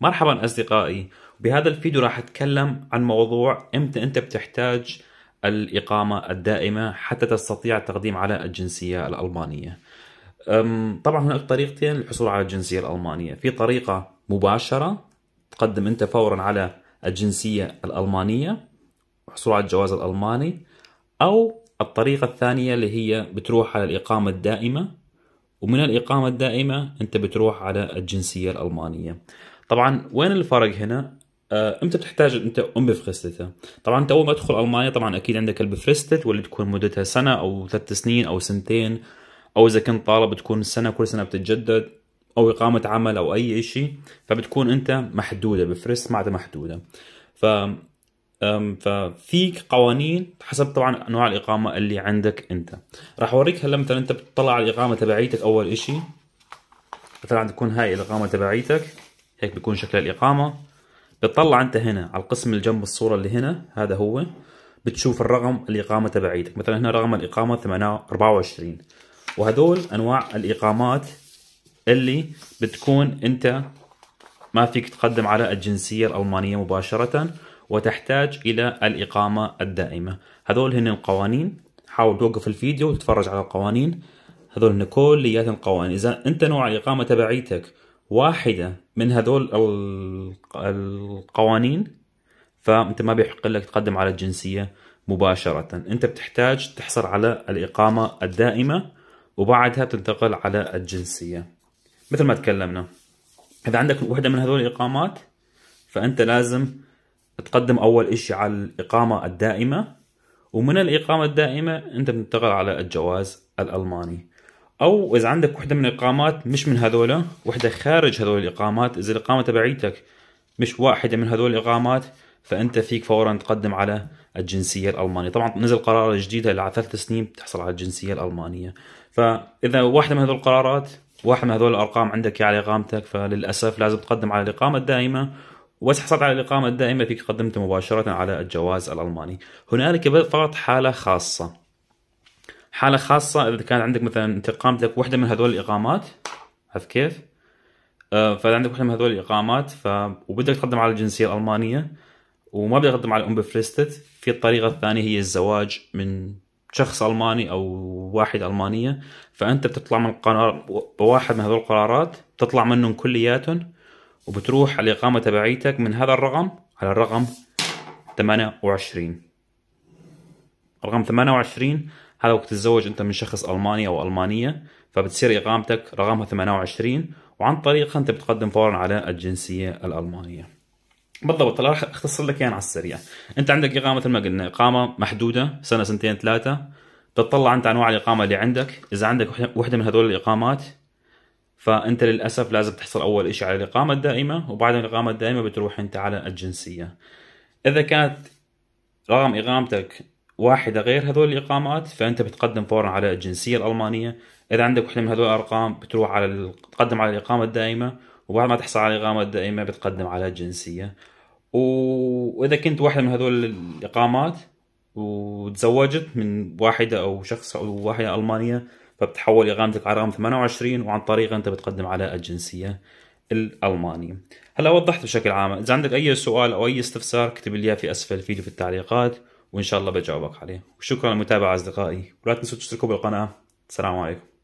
مرحبا أصدقائي بهذا الفيديو راح أتكلم عن موضوع إمتى أنت بتحتاج الإقامة الدائمة حتى تستطيع التقديم على الجنسية الألمانية طبعا هناك طريقتين للحصول على الجنسية الألمانية في طريقة مباشرة تقدم أنت فورا على الجنسية الألمانية الحصول على الجواز الألماني أو الطريقة الثانية اللي هي بتروح على الإقامة الدائمة ومن الإقامة الدائمة أنت بتروح على الجنسية الألمانية طبعا وين الفرق هنا؟ امتى آه، بتحتاج انت ام فريستتا؟ طبعا انت اول ما تدخل المانيا طبعا اكيد عندك البفريستت واللي تكون مدتها سنه او ثلاث سنين او سنتين او اذا كنت طالب تكون السنه كل سنه بتتجدد او اقامه عمل او اي شيء فبتكون انت محدوده بفريست معناتها محدوده ف ففيك قوانين حسب طبعا انواع الاقامه اللي عندك انت راح اوريك هلا مثلا انت بتطلع على الاقامه تبعيتك اول شيء مثلا تكون هاي الاقامه تبعيتك هيك بيكون شكل الإقامة بتطلع أنت هنا على القسم اللي جنب الصورة اللي هنا هذا هو بتشوف الرقم الإقامة تبعيتك مثلا هنا رقم الإقامة 24 وهدول أنواع الإقامات اللي بتكون أنت ما فيك تقدم على الجنسية الألمانية مباشرة وتحتاج إلى الإقامة الدائمة هذول هن القوانين حاول توقف الفيديو وتتفرج على القوانين هذول هن كليات القوانين إذا أنت نوع الإقامة تبعيتك واحده من هذول القوانين فانت ما بيحق لك تقدم على الجنسيه مباشره انت بتحتاج تحصل على الاقامه الدائمه وبعدها بتنتقل على الجنسيه مثل ما تكلمنا اذا عندك وحده من هذول الاقامات فانت لازم تقدم اول إشي على الاقامه الدائمه ومن الاقامه الدائمه انت بتنتقل على الجواز الالماني او اذا عندك وحده من الاقامات مش من هذولا وحده خارج هذول الاقامات اذا الاقامه تبعيتك مش واحده من هذول الاقامات فانت فيك فورا تقدم على الجنسيه الالمانيه طبعا نزل قرار جديد على ثلاث سنين بتحصل على الجنسيه الالمانيه فاذا واحده من هذول القرارات واحد من هذول الارقام عندك يعني على اقامتك فللاسف لازم تقدم على الاقامه الدائمه وإذا حصلت على الإقامة الدائمة فيك قدمت مباشرة على الجواز الألماني هنالك فقط حالة خاصة حاله خاصه اذا كان عندك مثلا انت قامت لك وحده من هذول الاقامات عرفت كيف؟ آه، فاذا عندك وحده من هذول الاقامات ف وبدك تقدم على الجنسيه الالمانيه وما بدك تقدم على الامبفريستت في الطريقه الثانيه هي الزواج من شخص الماني او واحد المانيه فانت بتطلع من القرار بواحد من هذول القرارات بتطلع منهم كلياتهم وبتروح على الاقامه تبعيتك من هذا الرقم على الرقم 28 رقم 28 هذا وقت تتزوج انت من شخص الماني او المانيه فبتصير اقامتك رقمها 28 وعن طريقها انت بتقدم فورا على الجنسيه الالمانيه. بالضبط راح اختصر لك اياها على السريع، انت عندك اقامه مثل ما قلنا اقامه محدوده سنه سنتين ثلاثه بتطلع انت انواع الاقامه اللي عندك، اذا عندك وحده من هذول الاقامات فانت للاسف لازم تحصل اول شيء على الاقامه الدائمه وبعد الاقامه الدائمه بتروح انت على الجنسيه. اذا كانت رقم اقامتك واحده غير هذول الاقامات فانت بتقدم فورا على الجنسيه الالمانيه اذا عندك وحده من هذول الارقام بتروح على تقدم على الاقامه الدائمه وبعد ما تحصل على الاقامه الدائمه بتقدم على الجنسيه واذا كنت واحده من هذول الاقامات وتزوجت من واحده او شخص او واحده المانيه فبتحول اقامتك على رقم 28 وعن طريقه انت بتقدم على الجنسيه الالمانيه. هلا وضحت بشكل عام، اذا عندك اي سؤال او اي استفسار اكتب لي في اسفل الفيديو في التعليقات وإن شاء الله بجاوبك عليه وشكرا للمتابعة أصدقائي ولا تنسوا تشتركوا بالقناة السلام عليكم